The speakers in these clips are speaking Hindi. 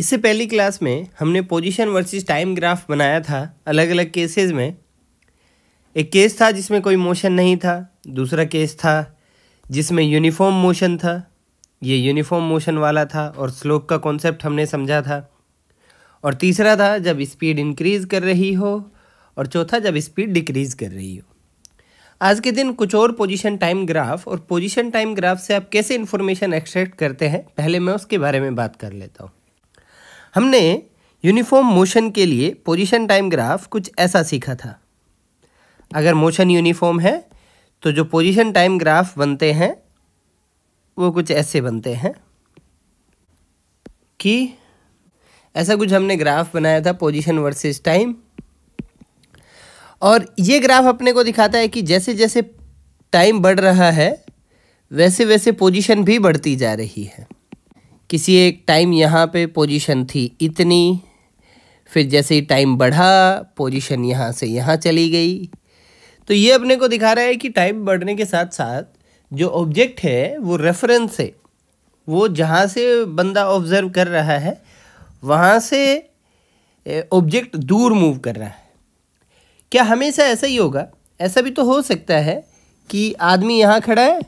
इससे पहली क्लास में हमने पोजीशन वर्सेस टाइम ग्राफ बनाया था अलग अलग केसेस में एक केस था जिसमें कोई मोशन नहीं था दूसरा केस था जिसमें यूनिफॉर्म मोशन था ये यूनिफॉर्म मोशन वाला था और स्लोप का कॉन्सेप्ट हमने समझा था और तीसरा था जब स्पीड इंक्रीज़ कर रही हो और चौथा जब स्पीड डिक्रीज़ कर रही हो आज के दिन कुछ और पोजीशन टाइम ग्राफ और पोजीशन टाइम ग्राफ से आप कैसे इन्फॉर्मेशन एक्सट्रैक्ट करते हैं पहले मैं उसके बारे में बात कर लेता हूँ हमने यूनिफॉर्म मोशन के लिए पोजीशन टाइम ग्राफ कुछ ऐसा सीखा था अगर मोशन यूनिफॉर्म है तो जो पोजीशन टाइम ग्राफ बनते हैं वो कुछ ऐसे बनते हैं कि ऐसा कुछ हमने ग्राफ बनाया था पोजीशन वर्सेस टाइम और ये ग्राफ अपने को दिखाता है कि जैसे जैसे टाइम बढ़ रहा है वैसे वैसे पोजीशन भी बढ़ती जा रही है किसी एक टाइम यहाँ पे पोजीशन थी इतनी फिर जैसे ही टाइम बढ़ा पोजीशन यहाँ से यहाँ चली गई तो ये अपने को दिखा रहा है कि टाइम बढ़ने के साथ साथ जो ऑब्जेक्ट है वो रेफरेंस है वो जहाँ से बंदा ऑब्ज़र्व कर रहा है वहाँ से ऑब्जेक्ट दूर मूव कर रहा है क्या हमेशा ऐसा ही होगा ऐसा भी तो हो सकता है कि आदमी यहाँ खड़ा है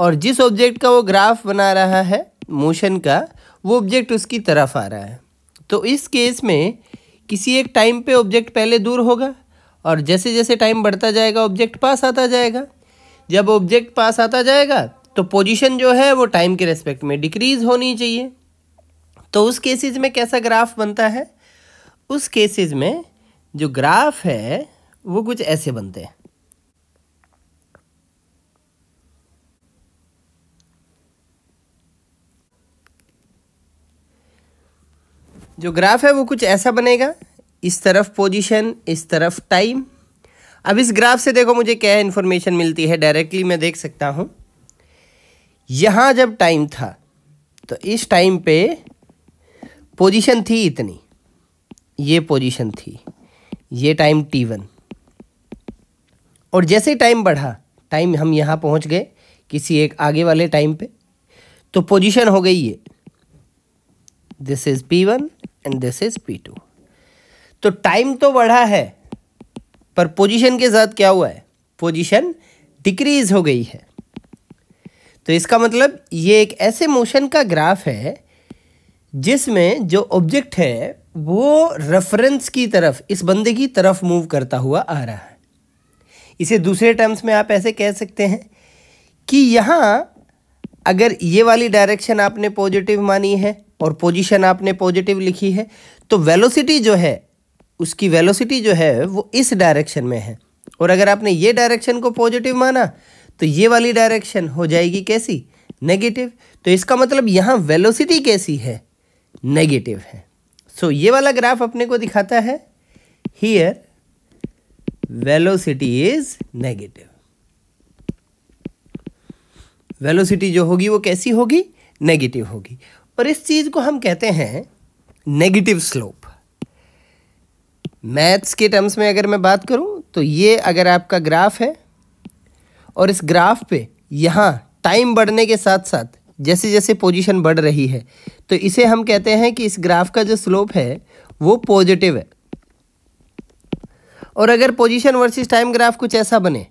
और जिस ऑब्जेक्ट का वो ग्राफ बना रहा है मोशन का वो ऑब्जेक्ट उसकी तरफ आ रहा है तो इस केस में किसी एक टाइम पे ऑब्जेक्ट पहले दूर होगा और जैसे जैसे टाइम बढ़ता जाएगा ऑब्जेक्ट पास आता जाएगा जब ऑब्जेक्ट पास आता जाएगा तो पोजीशन जो है वो टाइम के रेस्पेक्ट में डिक्रीज होनी चाहिए तो उस केसेस में कैसा ग्राफ बनता है उस केसेस में जो ग्राफ है वो कुछ ऐसे बनते हैं जो ग्राफ है वो कुछ ऐसा बनेगा इस तरफ पोजीशन इस तरफ टाइम अब इस ग्राफ से देखो मुझे क्या इन्फॉर्मेशन मिलती है डायरेक्टली मैं देख सकता हूँ यहाँ जब टाइम था तो इस टाइम पे पोजीशन थी इतनी ये पोजीशन थी ये टाइम टी वन और जैसे ही टाइम बढ़ा टाइम हम यहाँ पहुँच गए किसी एक आगे वाले टाइम पे तो पोजीशन हो गई ये this is P one and this is P two तो टाइम तो बढ़ा है पर पोजीशन के साथ क्या हुआ है पोजीशन डिक्रीज हो गई है तो इसका मतलब ये एक ऐसे मोशन का ग्राफ है जिसमें जो ऑब्जेक्ट है वो रेफरेंस की तरफ इस बंदे की तरफ मूव करता हुआ आ रहा है इसे दूसरे टर्म्स में आप ऐसे कह सकते हैं कि यहाँ अगर ये वाली डायरेक्शन आपने पॉजिटिव मानी है और पोजीशन आपने पॉजिटिव लिखी है तो वेलोसिटी जो है उसकी वेलोसिटी जो है वो इस डायरेक्शन में है और अगर आपने ये डायरेक्शन को पॉजिटिव माना तो ये वाली डायरेक्शन हो जाएगी कैसी नेगेटिव तो इसका मतलब यहाँ वेलोसिटी कैसी है नेगेटिव है सो so, ये वाला ग्राफ अपने को दिखाता है here velocity is negative velocity जो होगी वो कैसी होगी नेगेटिव होगी और इस चीज़ को हम कहते हैं नेगेटिव स्लोप मैथ्स के टर्म्स में अगर मैं बात करूं तो ये अगर आपका ग्राफ है और इस ग्राफ पे यहाँ टाइम बढ़ने के साथ साथ जैसे जैसे पोजीशन बढ़ रही है तो इसे हम कहते हैं कि इस ग्राफ का जो स्लोप है वो पॉजिटिव है और अगर पोजीशन वर्सेस टाइम ग्राफ कुछ ऐसा बने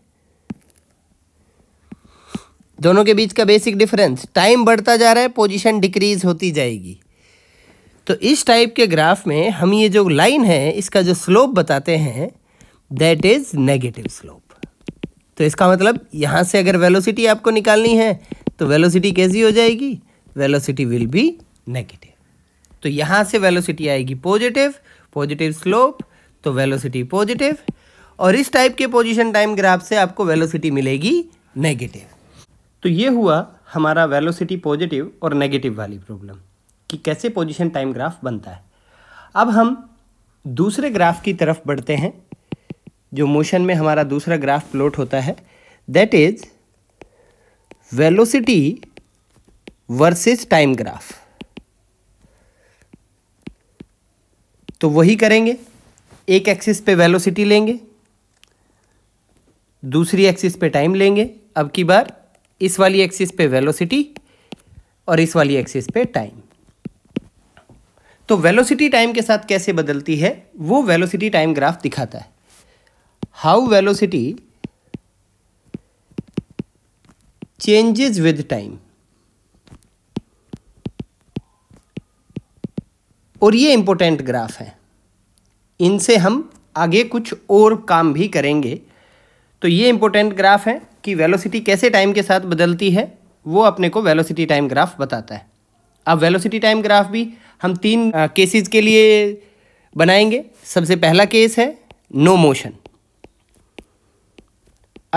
दोनों के बीच का बेसिक डिफरेंस टाइम बढ़ता जा रहा है पोजीशन डिक्रीज होती जाएगी तो इस टाइप के ग्राफ में हम ये जो लाइन है इसका जो स्लोप बताते हैं दैट इज़ नेगेटिव स्लोप तो इसका मतलब यहाँ से अगर वेलोसिटी आपको निकालनी है तो वेलोसिटी कैसी हो जाएगी वेलोसिटी विल बी नेगेटिव तो यहाँ से वेलोसिटी आएगी पॉजिटिव पॉजिटिव स्लोप तो वेलोसिटी पॉजिटिव और इस टाइप के पोजिशन टाइम ग्राफ से आपको वेलोसिटी मिलेगी नेगेटिव तो ये हुआ हमारा वेलोसिटी पॉजिटिव और नेगेटिव वाली प्रॉब्लम कि कैसे पोजिशन टाइम ग्राफ बनता है अब हम दूसरे ग्राफ की तरफ बढ़ते हैं जो मोशन में हमारा दूसरा ग्राफ प्लॉट होता है that is velocity versus time graph तो वही करेंगे एक एक्सिस पे वेलोसिटी लेंगे दूसरी एक्सिस पे टाइम लेंगे अब की बार इस वाली एक्सिस पे वेलोसिटी और इस वाली एक्सिस पे टाइम तो वेलोसिटी टाइम के साथ कैसे बदलती है वो वेलोसिटी टाइम ग्राफ दिखाता है how velocity changes with time और ये इंपॉर्टेंट ग्राफ है इनसे हम आगे कुछ और काम भी करेंगे तो ये इंपॉर्टेंट ग्राफ है कि वेलोसिटी कैसे टाइम के साथ बदलती है वो अपने को वेलोसिटी टाइम ग्राफ बताता है अब वेलोसिटी टाइम ग्राफ भी हम तीन केसेस के लिए बनाएंगे सबसे पहला केस है नो मोशन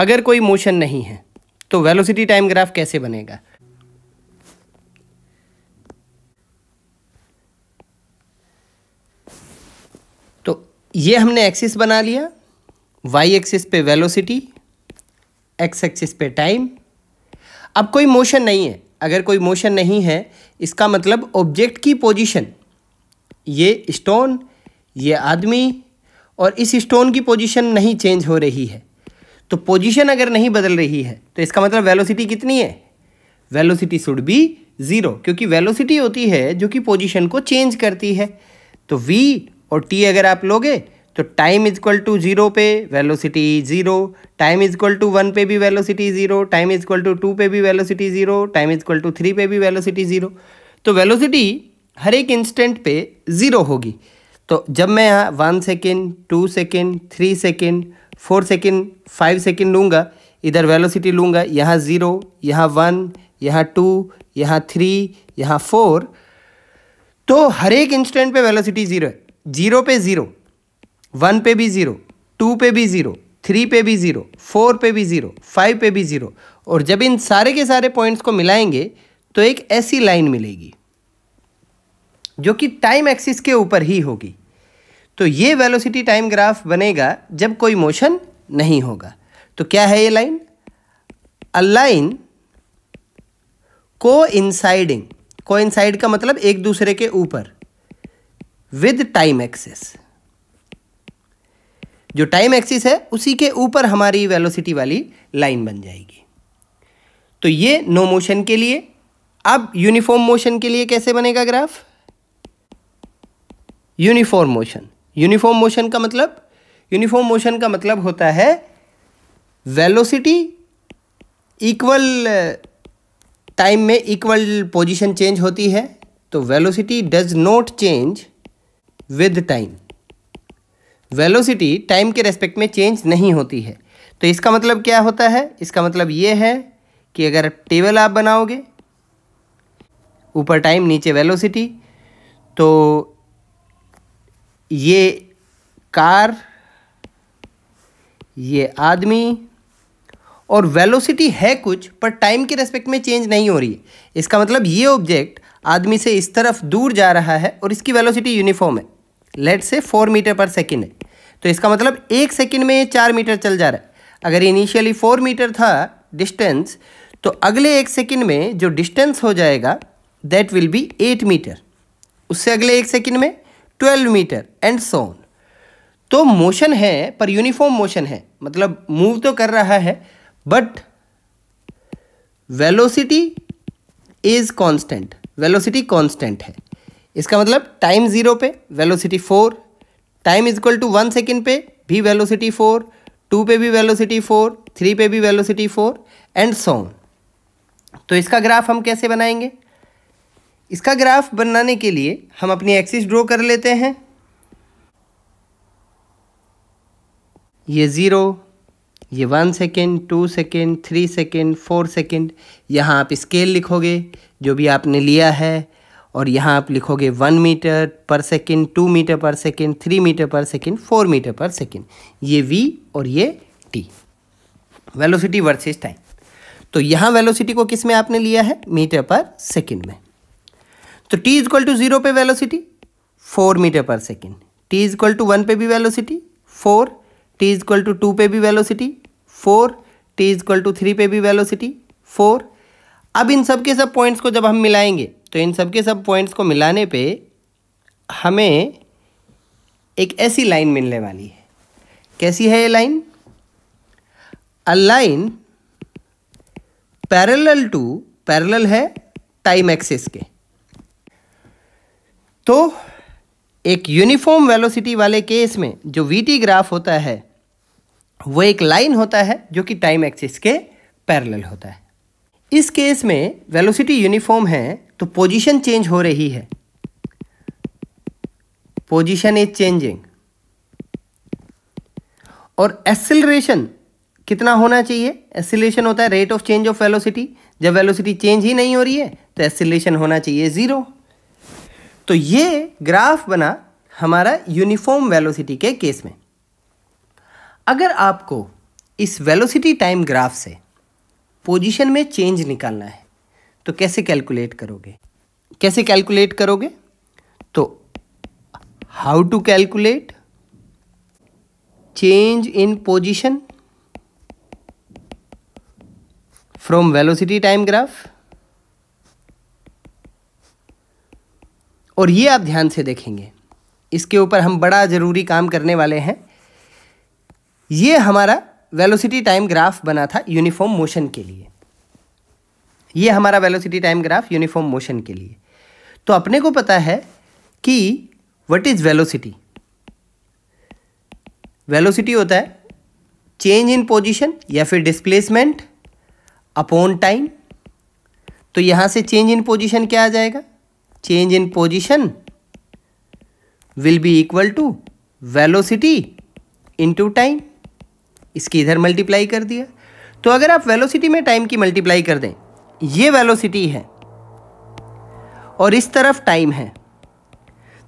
अगर कोई मोशन नहीं है तो वेलोसिटी टाइम ग्राफ कैसे बनेगा तो ये हमने एक्सिस बना लिया वाई एक्सिस पे वेलोसिटी एक्स एक्सिस पे टाइम अब कोई मोशन नहीं है अगर कोई मोशन नहीं है इसका मतलब ऑब्जेक्ट की पोजीशन ये स्टोन ये आदमी और इस स्टोन की पोजीशन नहीं चेंज हो रही है तो पोजीशन अगर नहीं बदल रही है तो इसका मतलब वेलोसिटी कितनी है वेलोसिटी शुड बी ज़ीरो क्योंकि वेलोसिटी होती है जो कि पोजीशन को चेंज करती है तो वी और टी अगर आप लोगे तो time is equal to zero पे velocity zero time is equal to one पे भी velocity zero time is equal to two पे भी velocity zero time is equal to three पे भी वेलोसिटी जीरो तो वेलोसिटी हर एक इंस्टेंट पे ज़ीरो होगी तो जब मैं यहाँ one second two second three second four second five second लूँगा इधर वेलोसिटी लूँगा यहाँ ज़ीरो यहाँ वन यहाँ टू यहाँ थ्री यहाँ फोर तो हर एक इंस्टेंट पे वेलोसिटी ज़ीरो है ज़ीरो पे ज़ीरो वन पे भी ज़ीरो टू पे भी ज़ीरो थ्री पे भी ज़ीरो फोर पे भी ज़ीरो फाइव पे भी ज़ीरो और जब इन सारे के सारे पॉइंट्स को मिलाएंगे तो एक ऐसी लाइन मिलेगी जो कि टाइम एक्सिस के ऊपर ही होगी तो ये वेलोसिटी टाइम ग्राफ बनेगा जब कोई मोशन नहीं होगा तो क्या है ये लाइन अ लाइन को इंसाइडिंग को इंसाइड का मतलब एक दूसरे के ऊपर विद टाइम एक्सेस जो टाइम एक्सिस है उसी के ऊपर हमारी वेलोसिटी वाली लाइन बन जाएगी तो ये नो मोशन के लिए अब यूनिफॉर्म मोशन के लिए कैसे बनेगा graph uniform motion uniform motion का मतलब यूनिफॉर्म मोशन का मतलब होता है वेलोसिटी इक्वल टाइम में इक्वल पोजीशन चेंज होती है तो velocity does not change with time velocity time के रेस्पेक्ट में चेंज नहीं होती है तो इसका मतलब क्या होता है इसका मतलब ये है कि अगर टेबल आप बनाओगे ऊपर टाइम नीचे वेलोसिटी तो ये कार ये आदमी और वेलोसिटी है कुछ पर टाइम के रेस्पेक्ट में चेंज नहीं हो रही है इसका मतलब ये ऑब्जेक्ट आदमी से इस तरफ दूर जा रहा है और इसकी वेलोसिटी यूनिफॉर्म है let's say four metre per second है तो इसका मतलब एक सेकेंड में ये चार मीटर चल जा रहा है अगर इनिशियली फोर मीटर था डिस्टेंस तो अगले एक सेकेंड में जो डिस्टेंस हो जाएगा that will be eight metre उससे अगले एक सेकेंड में ट्वेल्व मीटर एंड सोन तो मोशन है पर यूनिफॉर्म मोशन है मतलब मूव तो कर रहा है but velocity is constant velocity constant है इसका मतलब टाइम ज़ीरो पे velocity four time is equal to one second पे भी वेलोसिटी फोर टू पे भी वेलोसिटी फोर थ्री पे भी वेलोसिटी फोर एंड सो तो इसका ग्राफ हम कैसे बनाएंगे इसका ग्राफ बनाने के लिए हम अपनी एक्सिस ड्रॉ कर लेते हैं ये ज़ीरो ये one second two second three second four second यहाँ आप स्केल लिखोगे जो भी आपने लिया है और यहाँ आप लिखोगे one metre per second two metre per second three metre per second four metre per second ये वी और ये टी वेलोसिटी वर्सेस टाइम तो यहाँ वेलोसिटी को किस में आपने लिया है मीटर पर सेकेंड में तो टी इजक्वल टू जीरो पे velocity four metre per second T is equal to one पे भी velocity four T is equal to two पे भी velocity four T is equal to three पे भी वेलोसिटी फोर अब इन सब के सब पॉइंट्स को जब हम मिलाएंगे तो इन सब के सब पॉइंट्स को मिलाने पे हमें एक ऐसी लाइन मिलने वाली है कैसी है ये line a line parallel to parallel है टाइम एक्सिस के तो एक यूनिफॉर्म वेलोसिटी वाले केस में जो वीटी ग्राफ होता है वो एक लाइन होता है जो कि टाइम एक्सिस के पैरेलल होता है इस केस में वेलोसिटी यूनिफॉर्म है तो पोजीशन चेंज हो रही है पोजीशन इज चेंजिंग और एक्सिलेशन कितना होना चाहिए एक्सिलेशन होता है rate of change of velocity जब वेलोसिटी चेंज ही नहीं हो रही है तो एक्सिलेशन होना चाहिए ज़ीरो तो ये ग्राफ बना हमारा यूनिफॉर्म वेलोसिटी के केस में अगर आपको इस वेलोसिटी टाइम ग्राफ से पोजीशन में चेंज निकालना है तो कैसे कैलकुलेट करोगे कैसे कैलकुलेट करोगे तो how to calculate change in position from velocity time graph और ये आप ध्यान से देखेंगे इसके ऊपर हम बड़ा ज़रूरी काम करने वाले हैं ये हमारा वेलोसिटी टाइम ग्राफ बना था यूनिफॉर्म मोशन के लिए ये हमारा velocity time graph uniform motion के लिए तो अपने को पता है कि व्हाट इज वेलोसिटी वेलोसिटी होता है चेंज इन पोजीशन या फिर डिस्प्लेसमेंट अपॉन टाइम तो यहां से चेंज इन पोजीशन क्या आ जाएगा change in position will be equal to velocity into time इसकी इधर मल्टीप्लाई कर दिया तो अगर आप वेलोसिटी में टाइम की मल्टीप्लाई कर दें ये वेलोसिटी है और इस तरफ टाइम है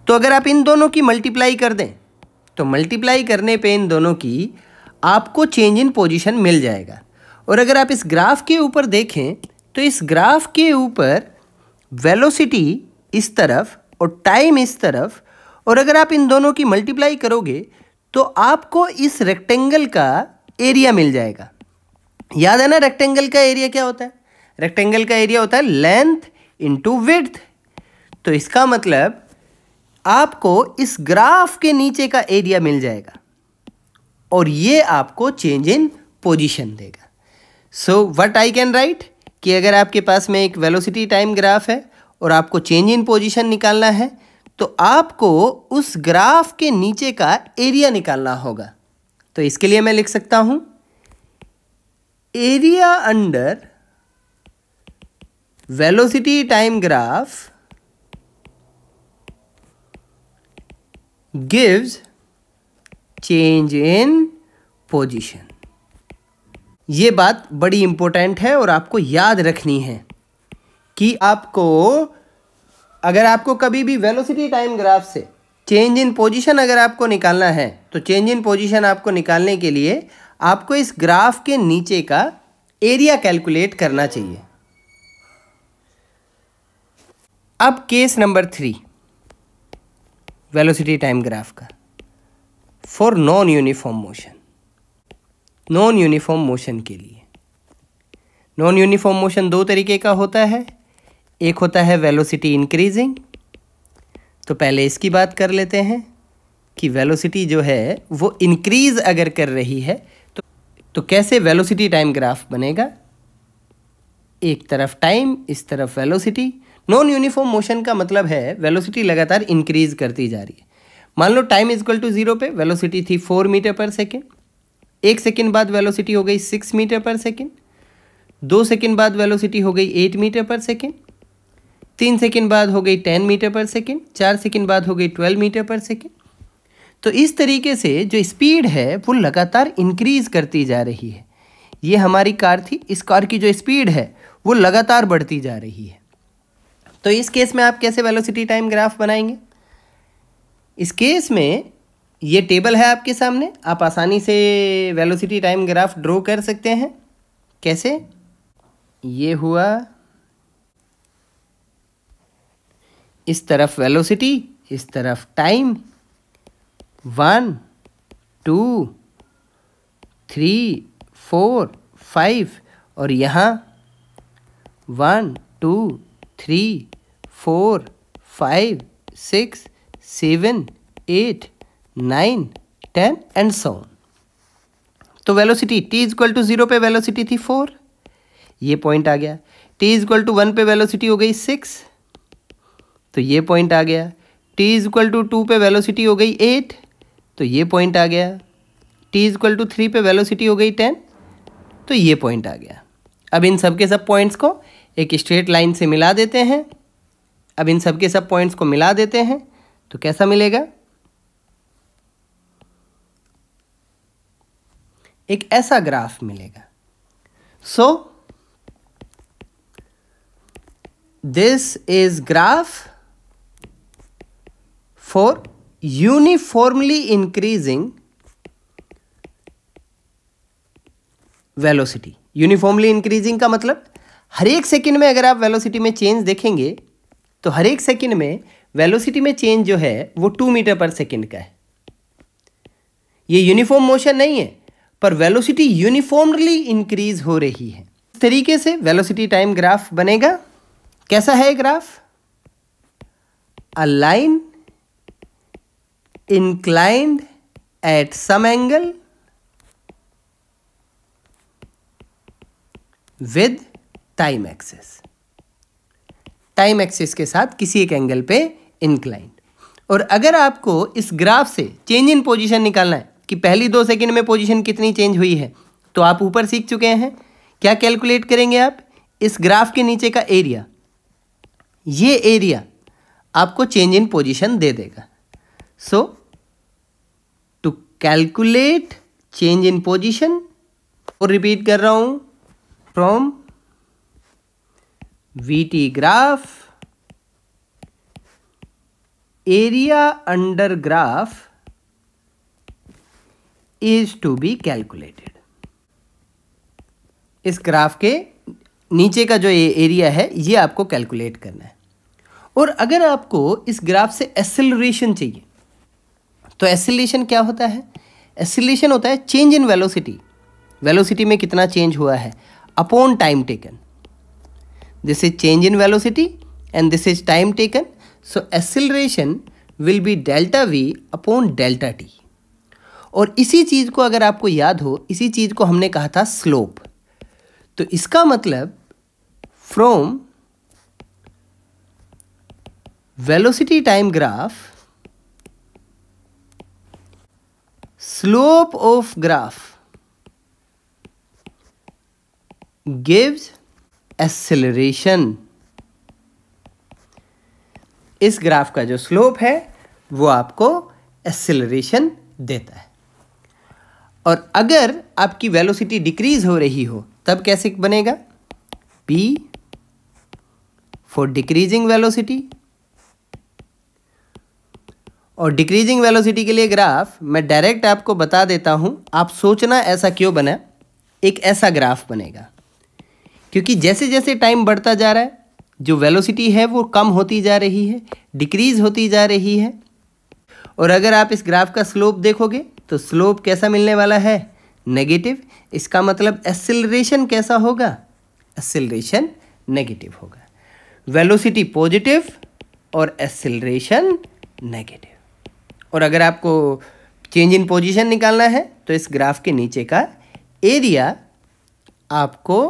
तो अगर आप इन दोनों की मल्टीप्लाई कर दें तो मल्टीप्लाई करने पे इन दोनों की आपको चेंज इन पोजीशन मिल जाएगा और अगर आप इस ग्राफ के ऊपर देखें तो इस ग्राफ के ऊपर वेलोसिटी इस तरफ और टाइम इस तरफ और अगर आप इन दोनों की मल्टीप्लाई करोगे तो आपको इस रेक्टेंगल का एरिया मिल जाएगा याद है ना रेक्टेंगल का एरिया क्या होता है रेक्टेंगल का एरिया होता है लेंथ इंटू विड्थ तो इसका मतलब आपको इस ग्राफ के नीचे का एरिया मिल जाएगा और ये आपको चेंज इन पोजीशन देगा so what I can write कि अगर आपके पास में एक वेलोसिटी टाइम ग्राफ है और आपको चेंज इन पोजीशन निकालना है तो आपको उस ग्राफ के नीचे का एरिया निकालना होगा तो इसके लिए मैं लिख सकता हूँ area under velocity time graph gives change in position ये बात बड़ी इंपॉर्टेंट है और आपको याद रखनी है कि आपको अगर आपको कभी भी वेलोसिटी टाइम ग्राफ से चेंज इन पोजीशन अगर आपको निकालना है तो चेंज इन पोजीशन आपको निकालने के लिए आपको इस ग्राफ के नीचे का एरिया कैलकुलेट करना चाहिए अब case number three velocity time graph का for non uniform motion non uniform motion के लिए नॉन यूनिफॉर्म मोशन दो तरीके का होता है एक होता है वेलोसिटी इंक्रीजिंग तो पहले इसकी बात कर लेते हैं कि वेलोसिटी जो है वो इंक्रीज़ अगर कर रही है तो तो कैसे वेलोसिटी टाइम ग्राफ बनेगा एक तरफ टाइम इस तरफ वेलोसिटी नॉन यूनिफॉर्म मोशन का मतलब है वेलोसिटी लगातार इंक्रीज करती जा रही है मान लो टाइम इक्वल टू जीरो पे वेलोसिटी थी फोर मीटर पर सेकेंड एक सेकेंड बाद वेलोसिटी हो गई सिक्स मीटर पर सेकेंड दो सेकेंड बाद वेलोसिटी हो गई एट मीटर पर सेकेंड तीन सेकेंड बाद हो गई टेन मीटर पर सेकेंड चार सेकेंड बाद हो गई ट्वेल्व मीटर पर सेकेंड तो इस तरीके से जो स्पीड है वो लगातार इंक्रीज़ करती जा रही है ये हमारी कार थी इस कार की जो स्पीड है वो लगातार बढ़ती जा रही है तो इस केस में आप कैसे वेलोसिटी टाइम ग्राफ बनाएंगे इस केस में ये टेबल है आपके सामने आप आसानी से वेलोसिटी टाइम ग्राफ ड्रॉ कर सकते हैं कैसे ये हुआ इस तरफ वेलोसिटी इस तरफ time one two three four five और यहाँ one two three four five six seven eight nine ten and so on तो velocity T is equal to zero पे वेलोसिटी थी फोर ये पॉइंट आ गया टी इजक्वल टू वन पे वेलोसिटी हो गई सिक्स तो ये पॉइंट आ गया टी इजक्वल टू टू पे वेलोसिटी हो गई एट तो ये पॉइंट आ गया टी इजक्वल टू थ्री पे वेलोसिटी हो गई टेन तो ये पॉइंट आ गया अब इन सब के सब पॉइंट्स को एक स्ट्रेट लाइन से मिला देते हैं अब इन सब के सब पॉइंट्स को मिला देते हैं तो कैसा मिलेगा एक ऐसा ग्राफ मिलेगा so this is graph for uniformly increasing velocity uniformly increasing का मतलब हर एक सेकेंड में अगर आप वेलोसिटी में चेंज देखेंगे तो हर एक सेकेंड में वेलोसिटी में चेंज जो है वो टू मीटर पर सेकेंड का है ये यूनिफॉर्म मोशन नहीं है पर वेलोसिटी यूनिफॉर्मली इंक्रीज हो रही है इस तरीके से वेलोसिटी टाइम ग्राफ बनेगा कैसा है graph a line inclined at some angle with time axis time axis के साथ किसी एक एंगल पे इंक्लाइन और अगर आपको इस ग्राफ से चेंज इन पोजीशन निकालना है कि पहली दो सेकंड में पोजीशन कितनी चेंज हुई है तो आप ऊपर सीख चुके हैं क्या कैलकुलेट करेंगे आप इस ग्राफ के नीचे का एरिया ये एरिया आपको चेंज इन पोजिशन दे देगा so to calculate change in position और रिपीट कर रहा हूं from VT graph, area under graph is to be calculated. इस ग्राफ के नीचे का जो एरिया है ये आपको कैलकुलेट करना है और अगर आपको इस ग्राफ से एसेलरेशन चाहिए तो एसिलेशन क्या होता है एसिलेशन होता है चेंज इन वेलोसिटी वेलोसिटी में कितना चेंज हुआ है upon time taken This is change in velocity and this is time taken. So acceleration will be delta v upon delta t. और इसी चीज़ को अगर आपको याद हो इसी चीज़ को हमने कहा था स्लोप तो इसका मतलब from velocity time graph slope of graph gives acceleration इस ग्राफ का जो स्लोप है वो आपको एक्सेलरेशन देता है और अगर आपकी वेलोसिटी डिक्रीज हो रही हो तब कैसे बनेगा p फॉर डिक्रीजिंग वेलोसिटी और डिक्रीजिंग वेलोसिटी के लिए ग्राफ मैं डायरेक्ट आपको बता देता हूं आप सोचना ऐसा क्यों बना एक ऐसा ग्राफ बनेगा क्योंकि जैसे जैसे टाइम बढ़ता जा रहा है जो वेलोसिटी है वो कम होती जा रही है डिक्रीज़ होती जा रही है और अगर आप इस ग्राफ का स्लोप देखोगे तो स्लोप कैसा मिलने वाला है नेगेटिव इसका मतलब एसेलरेशन कैसा होगा एसेलरेशन नेगेटिव होगा वेलोसिटी पॉजिटिव और एसेलरेशन नेगेटिव और अगर आपको चेंज इन पोजीशन निकालना है तो इस ग्राफ के नीचे का एरिया आपको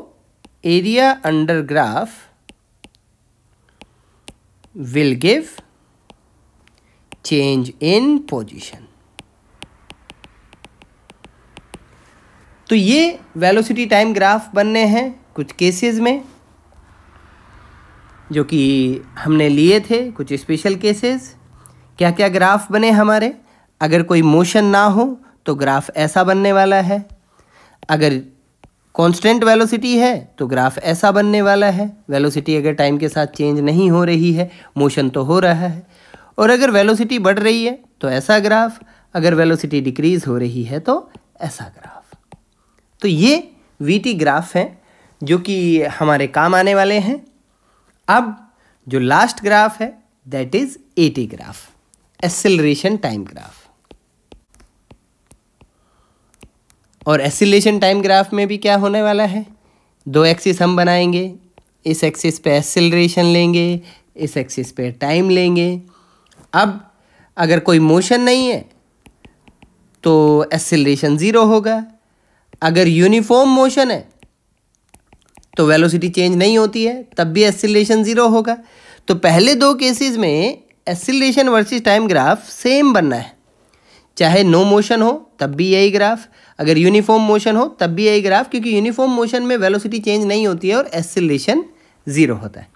area under graph will give change in position. तो ये वेलोसिटी टाइम ग्राफ बनने हैं कुछ केसेस में जो कि हमने लिए थे कुछ स्पेशल केसेस क्या क्या ग्राफ बने हमारे अगर कोई मोशन ना हो तो ग्राफ ऐसा बनने वाला है अगर कांस्टेंट वेलोसिटी है तो ग्राफ ऐसा बनने वाला है वेलोसिटी अगर टाइम के साथ चेंज नहीं हो रही है मोशन तो हो रहा है और अगर वेलोसिटी बढ़ रही है तो ऐसा ग्राफ अगर वेलोसिटी डिक्रीज हो रही है तो ऐसा ग्राफ तो ये वीटी ग्राफ हैं जो कि हमारे काम आने वाले हैं अब जो लास्ट ग्राफ है that is AT graph acceleration time graph और एसिलेशन टाइम ग्राफ में भी क्या होने वाला है दो एक्सिस हम बनाएंगे इस एक्सिस पे एक्सिलेशन लेंगे इस एक्सिस पे टाइम लेंगे अब अगर कोई मोशन नहीं है तो एसिलेशन ज़ीरो होगा अगर यूनिफॉर्म मोशन है तो वेलोसिटी चेंज नहीं होती है तब भी एसिलेशन ज़ीरो होगा तो पहले दो केसेस में acceleration versus time graph same बनना है चाहे नो मोशन हो तब भी यही ग्राफ अगर यूनिफॉर्म मोशन हो तब भी यही ग्राफ क्योंकि यूनिफॉर्म मोशन में वेलोसिटी चेंज नहीं होती है और एसिलेशन ज़ीरो होता है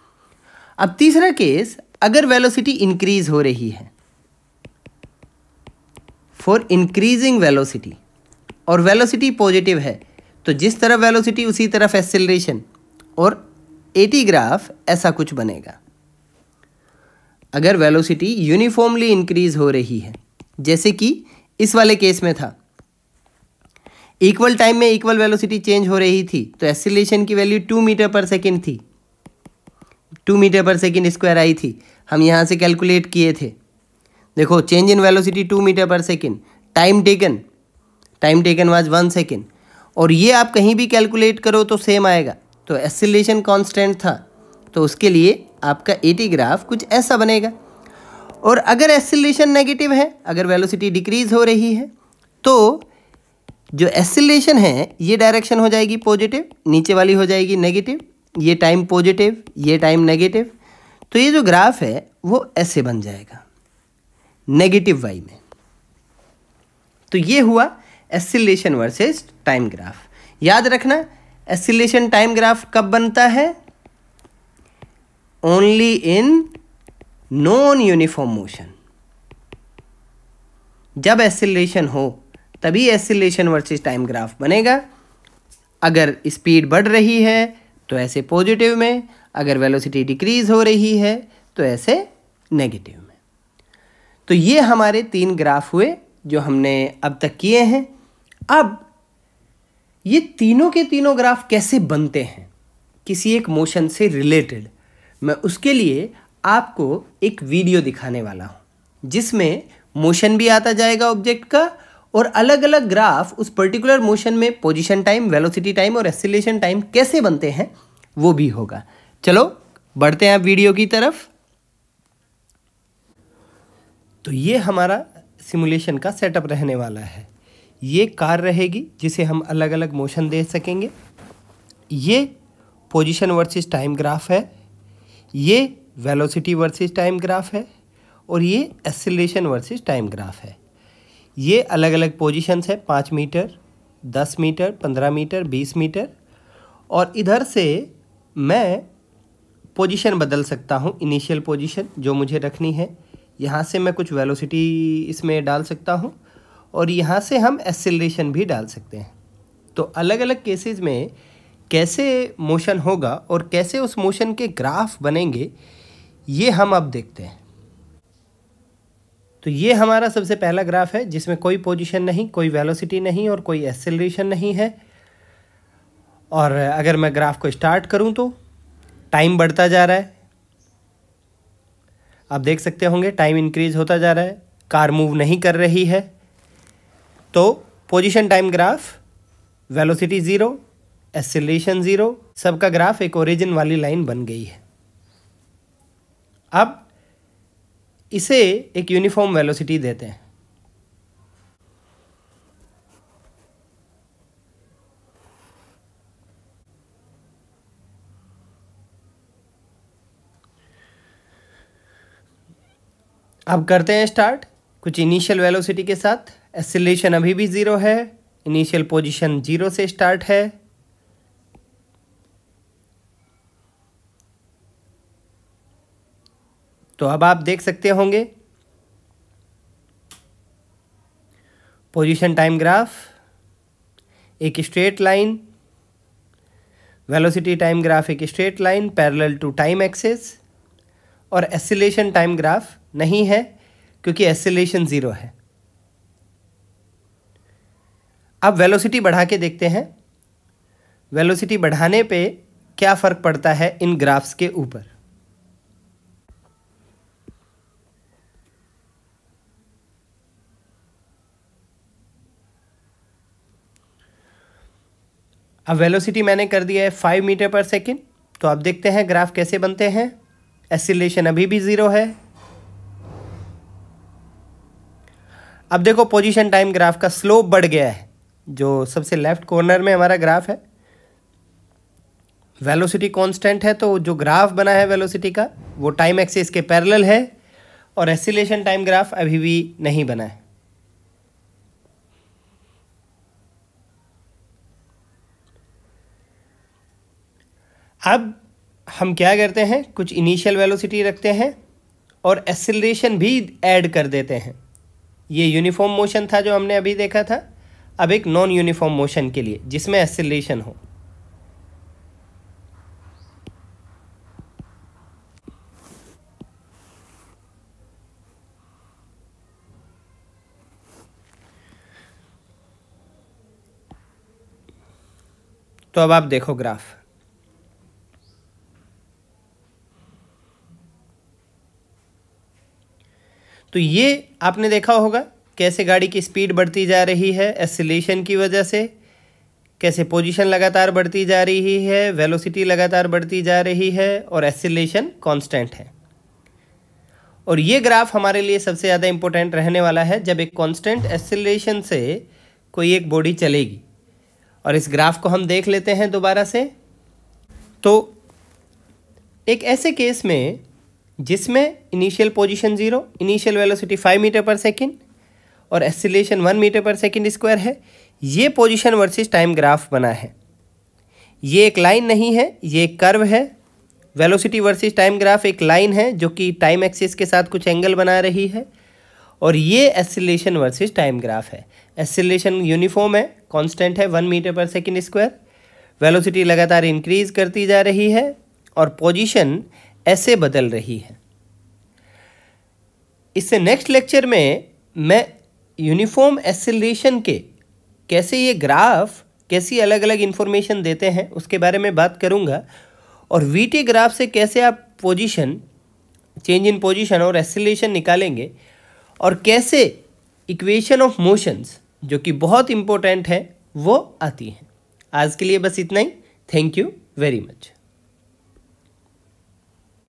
अब तीसरा केस अगर वेलोसिटी इंक्रीज हो रही है फॉर इंक्रीजिंग वेलोसिटी और वेलोसिटी पॉजिटिव है तो जिस तरफ वेलोसिटी उसी तरफ एसिलेशन और एटी ग्राफ ऐसा कुछ बनेगा अगर वेलोसिटी यूनिफॉर्मली इंक्रीज हो रही है जैसे कि इस वाले केस में था इक्वल टाइम में इक्वल वेलोसिटी चेंज हो रही थी तो एसिलेशन की value two metre per second थी two metre per second square आई थी हम यहाँ से कैलकुलेट किए थे देखो change in velocity two metre per second time taken time taken was one second और ये आप कहीं भी कैलकुलेट करो तो सेम आएगा तो एसिलेशन कांस्टेंट था तो उसके लिए आपका एटी ग्राफ कुछ ऐसा बनेगा और अगर एसिलेशन नेगेटिव है अगर वेलोसिटी डिक्रीज हो रही है तो जो एसिलेशन है ये डायरेक्शन हो जाएगी पॉजिटिव नीचे वाली हो जाएगी नेगेटिव ये टाइम पॉजिटिव ये टाइम नेगेटिव तो ये जो ग्राफ है वो ऐसे बन जाएगा नेगेटिव वाई में तो ये हुआ एसिलेशन वर्सेस टाइम ग्राफ याद रखना एसिलेशन टाइम ग्राफ कब बनता है only in non uniform motion जब एसिलेशन हो तभी एसिलेशन वर्सेस टाइम ग्राफ बनेगा अगर स्पीड बढ़ रही है तो ऐसे पॉजिटिव में अगर वेलोसिटी डिक्रीज हो रही है तो ऐसे नेगेटिव में तो ये हमारे तीन ग्राफ हुए जो हमने अब तक किए हैं अब ये तीनों के तीनों ग्राफ कैसे बनते हैं किसी एक मोशन से रिलेटेड मैं उसके लिए आपको एक वीडियो दिखाने वाला हूँ जिसमें मोशन भी आता जाएगा ऑब्जेक्ट का और अलग अलग ग्राफ उस पर्टिकुलर मोशन में पोजिशन टाइम वेलोसिटी टाइम और एसिलेशन टाइम कैसे बनते हैं वो भी होगा चलो बढ़ते हैं आप वीडियो की तरफ तो ये हमारा सिमुलेशन का सेटअप रहने वाला है ये कार रहेगी जिसे हम अलग अलग मोशन दे सकेंगे ये पोजीशन वर्सेस टाइम ग्राफ है ये वेलोसिटी वर्सेस टाइम ग्राफ है और ये एसिलेशन वर्सेस टाइम ग्राफ है ये अलग अलग पोजीशंस है पाँच मीटर दस मीटर पंद्रह मीटर बीस मीटर और इधर से मैं पोजीशन बदल सकता हूँ इनिशियल पोजीशन जो मुझे रखनी है यहाँ से मैं कुछ वेलोसिटी इसमें डाल सकता हूँ और यहाँ से हम एसेलरेशन भी डाल सकते हैं तो अलग अलग केसेस में कैसे मोशन होगा और कैसे उस मोशन के ग्राफ बनेंगे ये हम अब देखते हैं तो ये हमारा सबसे पहला ग्राफ है जिसमें कोई पोजीशन नहीं कोई वेलोसिटी नहीं और कोई एक्सेलरेशन नहीं है और अगर मैं ग्राफ को स्टार्ट करूं तो टाइम बढ़ता जा रहा है आप देख सकते होंगे टाइम इंक्रीज होता जा रहा है कार मूव नहीं कर रही है तो position time graph velocity zero acceleration zero सबका ग्राफ एक ओरिजिन वाली लाइन बन गई है अब इसे एक यूनिफॉर्म वेलोसिटी देते हैं अब करते हैं स्टार्ट कुछ इनिशियल वेलोसिटी के साथ एक्सिलेशन अभी भी ज़ीरो है इनिशियल पोजीशन ज़ीरो से स्टार्ट है तो अब आप देख सकते होंगे पोजीशन टाइम ग्राफ एक straight line velocity time graph एक straight line parallel to time axis और एसिलेशन टाइम ग्राफ नहीं है क्योंकि एसिलेशन ज़ीरो है अब वेलोसिटी बढ़ा के देखते हैं वेलोसिटी बढ़ाने पे क्या फ़र्क पड़ता है इन ग्राफ्स के ऊपर अब वेलोसिटी मैंने कर दिया है फाइव मीटर पर सेकेंड तो अब देखते हैं ग्राफ कैसे बनते हैं एसिलेशन अभी भी ज़ीरो है अब देखो पोजीशन टाइम ग्राफ का स्लोप बढ़ गया है जो सबसे लेफ्ट कॉर्नर में हमारा ग्राफ है वेलोसिटी कांस्टेंट है तो जो ग्राफ बना है वेलोसिटी का वो टाइम एक्सिस के पैरेलल है और एसिलेशन टाइम ग्राफ अभी भी नहीं बना है अब हम क्या करते हैं कुछ इनिशियल वेलोसिटी रखते हैं और एसिलेशन भी ऐड कर देते हैं ये यूनिफॉर्म मोशन था जो हमने अभी देखा था अब एक नॉन यूनिफॉर्म मोशन के लिए जिसमें एसिलेशन हो तो अब आप देखो ग्राफ तो ये आपने देखा होगा कैसे गाड़ी की स्पीड बढ़ती जा रही है एसिलेशन की वजह से कैसे पोजीशन लगातार बढ़ती जा रही है वेलोसिटी लगातार बढ़ती जा रही है और एसिलेशन कांस्टेंट है और ये ग्राफ हमारे लिए सबसे ज़्यादा इम्पोर्टेंट रहने वाला है जब एक कांस्टेंट एसिलेशन से कोई एक बॉडी चलेगी और इस ग्राफ को हम देख लेते हैं दोबारा से तो एक ऐसे केस में जिसमें initial position zero initial velocity five metre per second और acceleration one metre per second square है ये पोजीशन वर्सेस टाइम ग्राफ बना है ये एक लाइन नहीं है ये एक कर्व है वेलोसिटी वर्सेस टाइम ग्राफ एक लाइन है जो कि टाइम एक्सिस के साथ कुछ एंगल बना रही है और ये एसिलेशन वर्सेज टाइम ग्राफ है एसिलेशन यूनिफॉर्म है कॉन्स्टेंट है one metre per second square velocity लगातार इंक्रीज करती जा रही है और पोजीशन ऐसे बदल रही है इससे नेक्स्ट लेक्चर में मैं यूनिफॉर्म एसिलेशन के कैसे ये ग्राफ कैसी अलग अलग इन्फॉर्मेशन देते हैं उसके बारे में बात करूँगा और वीटी ग्राफ से कैसे आप पोजीशन चेंज इन पोजीशन और एसिलेशन निकालेंगे और कैसे इक्वेशन ऑफ मोशंस जो कि बहुत इम्पोर्टेंट है वो आती हैं आज के लिए बस इतना ही थैंक यू वेरी मच